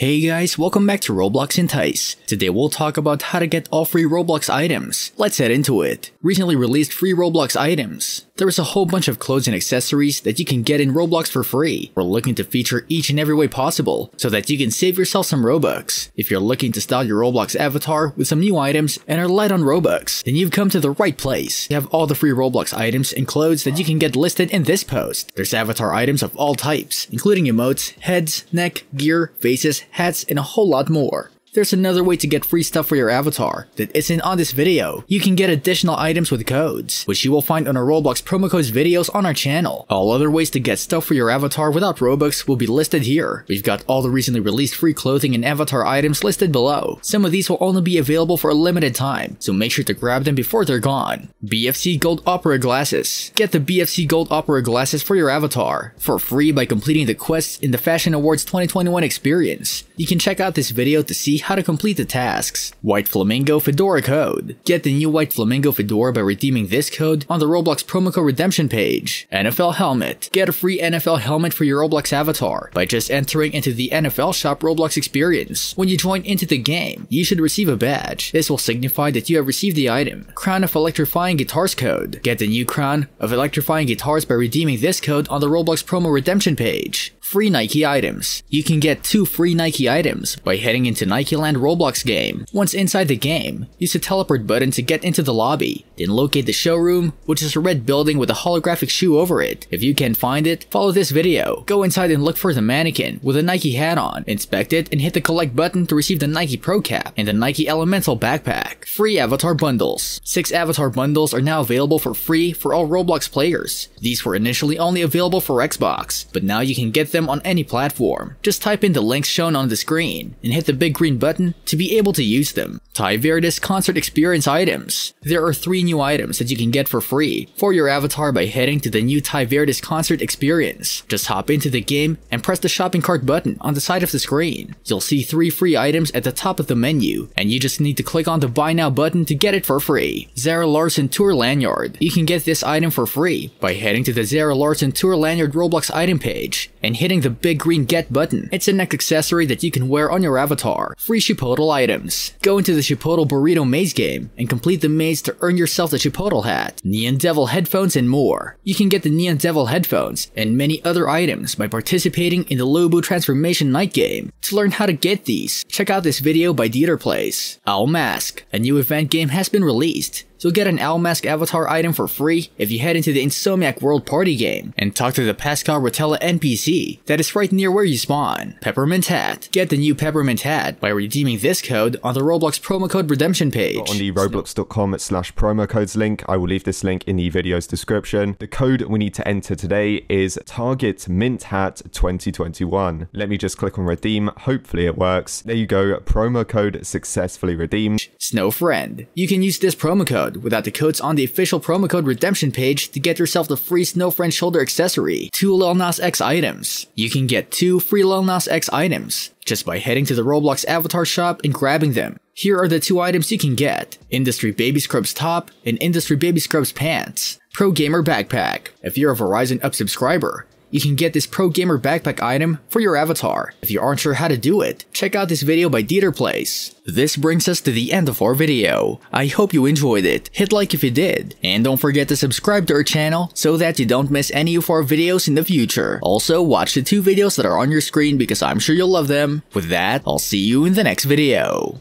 Hey guys, welcome back to Roblox Entice. Today we'll talk about how to get all free Roblox items. Let's head into it. Recently released free Roblox items. There is a whole bunch of clothes and accessories that you can get in Roblox for free. We're looking to feature each and every way possible so that you can save yourself some Robux. If you're looking to style your Roblox avatar with some new items and are light on Robux, then you've come to the right place. You have all the free Roblox items and clothes that you can get listed in this post. There's avatar items of all types, including emotes, heads, neck, gear, faces, hats, and a whole lot more. There's another way to get free stuff for your avatar that isn't on this video. You can get additional items with codes, which you will find on our Roblox promo codes videos on our channel. All other ways to get stuff for your avatar without Robux will be listed here. We've got all the recently released free clothing and avatar items listed below. Some of these will only be available for a limited time, so make sure to grab them before they're gone. BFC Gold Opera Glasses Get the BFC Gold Opera Glasses for your avatar, for free by completing the quests in the Fashion Awards 2021 experience. You can check out this video to see how to complete the tasks. White Flamingo Fedora Code. Get the new White Flamingo Fedora by redeeming this code on the Roblox promo code redemption page. NFL Helmet. Get a free NFL helmet for your Roblox avatar by just entering into the NFL Shop Roblox experience. When you join into the game, you should receive a badge. This will signify that you have received the item. Crown of Electrifying Guitars Code. Get the new Crown of Electrifying Guitars by redeeming this code on the Roblox promo redemption page free Nike items. You can get two free Nike items by heading into Nike Land Roblox game. Once inside the game, use the teleport button to get into the lobby, then locate the showroom, which is a red building with a holographic shoe over it. If you can't find it, follow this video. Go inside and look for the mannequin with a Nike hat on, inspect it, and hit the collect button to receive the Nike Pro Cap and the Nike Elemental Backpack. Free avatar bundles. Six avatar bundles are now available for free for all Roblox players. These were initially only available for Xbox, but now you can get them them on any platform. Just type in the links shown on the screen and hit the big green button to be able to use them. Tyverdis Concert Experience items. There are three new items that you can get for free for your avatar by heading to the new Tyverdis Concert Experience. Just hop into the game and press the shopping cart button on the side of the screen. You'll see three free items at the top of the menu, and you just need to click on the buy now button to get it for free. Zara Larson Tour Lanyard. You can get this item for free by heading to the Zara Larson Tour Lanyard Roblox item page and hitting the big green get button. It's a neck accessory that you can wear on your avatar. Free Chipotle items. Go into the Chipotle Burrito Maze Game and complete the maze to earn yourself the Chipotle hat, Neon Devil headphones, and more. You can get the Neon Devil headphones and many other items by participating in the Lobo Transformation Night Game. To learn how to get these, check out this video by Dieter Plays. Owl Mask, a new event game has been released. You'll get an mask avatar item for free if you head into the Insomniac World party game and talk to the Pascal Rotella NPC that is right near where you spawn. Peppermint Hat. Get the new Peppermint Hat by redeeming this code on the Roblox promo code redemption page. On the roblox.com slash promo codes link, I will leave this link in the video's description. The code we need to enter today is Target Mint Hat 2021. Let me just click on redeem, hopefully it works. There you go, promo code successfully redeemed. Snow Friend. You can use this promo code without the codes on the official promo code redemption page to get yourself the free Snow Friend shoulder accessory, two Lil Nas X items. You can get two free Lil Nas X items just by heading to the Roblox avatar shop and grabbing them. Here are the two items you can get, Industry Baby Scrubs top and Industry Baby Scrubs pants. Pro Gamer Backpack. If you're a Verizon Up subscriber, you can get this pro gamer backpack item for your avatar. If you aren't sure how to do it, check out this video by Dieter Plays. This brings us to the end of our video. I hope you enjoyed it, hit like if you did, and don't forget to subscribe to our channel so that you don't miss any of our videos in the future. Also watch the two videos that are on your screen because I'm sure you'll love them. With that, I'll see you in the next video.